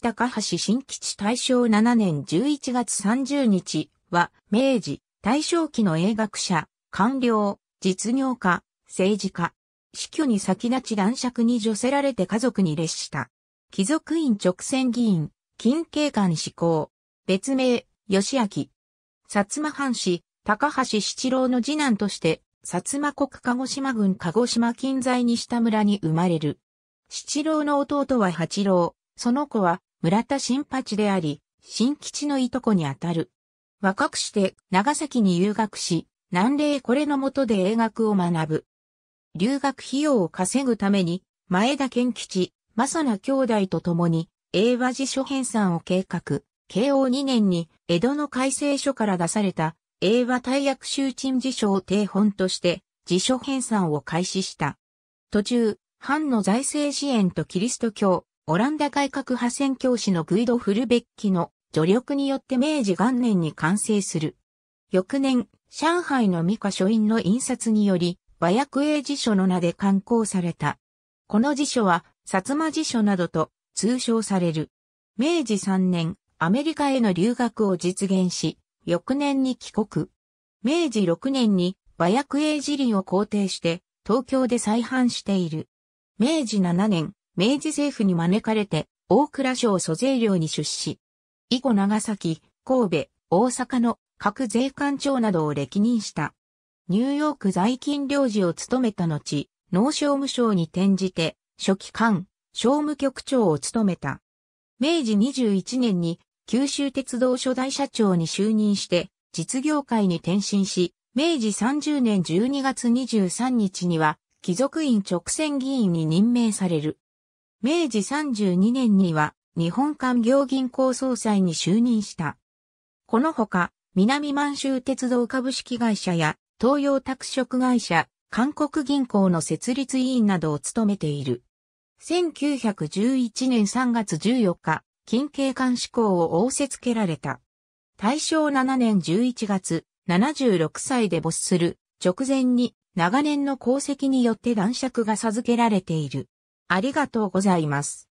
高橋新吉大正7年11月30日は、明治、大正期の英学者、官僚、実業家、政治家。死去に先立ち男爵に除せられて家族に列した。貴族院直線議員、金景官志向。別名、吉明。薩摩藩士、高橋七郎の次男として、薩摩国鹿児島郡鹿児島近在西田村に生まれる。七郎の弟は八郎、その子は村田新八であり、新吉のいとこにあたる。若くして長崎に留学し、南米これのもとで英学を学ぶ。留学費用を稼ぐために、前田健吉、正名兄弟と共に、英和辞書編纂を計画。慶応2年に江戸の改正書から出された英和大役集鎮辞書を定本として辞書編纂を開始した。途中、藩の財政支援とキリスト教、オランダ改革派宣教師のグイド・フルベッキの助力によって明治元年に完成する。翌年、上海のミカ書院の印刷により、和訳英辞書の名で刊行された。この辞書は、薩摩辞書などと通称される。明治3年、アメリカへの留学を実現し、翌年に帰国。明治6年に和訳英辞林を肯定して、東京で再販している。明治7年、明治政府に招かれて、大蔵省租税料に出資。以後長崎、神戸、大阪の各税官庁などを歴任した。ニューヨーク在勤領事を務めた後、農商務省に転じて、初期官、商務局長を務めた。明治21年に九州鉄道初代社長に就任して、実業界に転身し、明治30年12月23日には、貴族院直選議員に任命される。明治32年には日本官業銀行総裁に就任した。このほか、南満州鉄道株式会社や東洋拓殖会社、韓国銀行の設立委員などを務めている。1911年3月14日、近景観志向を仰せつけられた。大正7年11月、76歳で没する直前に長年の功績によって男爵が授けられている。ありがとうございます。